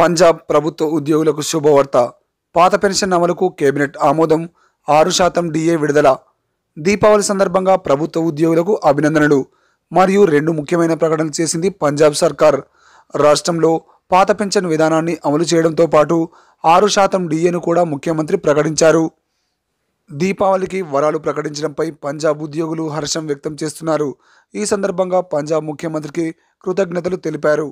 పంజాబ్ ప్రభుత్వ ఉద్యోగులకు శుభవార్త పాత పెన్షన్ అమలుకు కేబినెట్ ఆమోదం ఆరు శాతం డిఏ విడుదల దీపావళి సందర్భంగా ప్రభుత్వ ఉద్యోగులకు అభినందనలు మరియు రెండు ముఖ్యమైన ప్రకటనలు చేసింది పంజాబ్ సర్కార్ రాష్ట్రంలో పాత పెన్షన్ విధానాన్ని అమలు చేయడంతో పాటు ఆరు శాతం డిఏను కూడా ముఖ్యమంత్రి ప్రకటించారు దీపావళికి వరాలు ప్రకటించడంపై పంజాబ్ ఉద్యోగులు హర్షం వ్యక్తం చేస్తున్నారు ఈ సందర్భంగా పంజాబ్ ముఖ్యమంత్రికి కృతజ్ఞతలు తెలిపారు